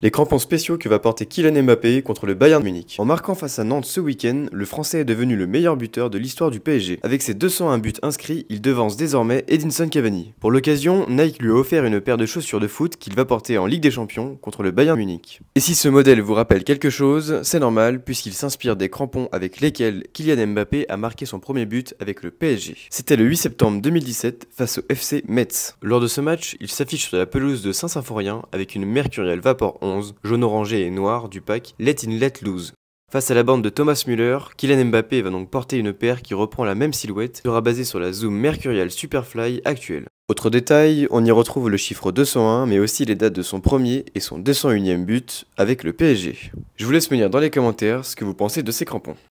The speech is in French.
Les crampons spéciaux que va porter Kylian Mbappé contre le Bayern Munich. En marquant face à Nantes ce week-end, le Français est devenu le meilleur buteur de l'histoire du PSG. Avec ses 201 buts inscrits, il devance désormais Edinson Cavani. Pour l'occasion, Nike lui a offert une paire de chaussures de foot qu'il va porter en Ligue des Champions contre le Bayern Munich. Et si ce modèle vous rappelle quelque chose, c'est normal puisqu'il s'inspire des crampons avec lesquels Kylian Mbappé a marqué son premier but avec le PSG. C'était le 8 septembre 2017 face au FC Metz. Lors de ce match, il s'affiche sur la pelouse de Saint-Symphorien avec une Mercurial Vapor. 11 jaune orangé et noir du pack Let In Let lose. Face à la bande de Thomas Müller, Kylian Mbappé va donc porter une paire qui reprend la même silhouette, sera basée sur la Zoom Mercurial Superfly actuelle. Autre détail, on y retrouve le chiffre 201, mais aussi les dates de son premier et son 201e but avec le PSG. Je vous laisse me dire dans les commentaires ce que vous pensez de ces crampons.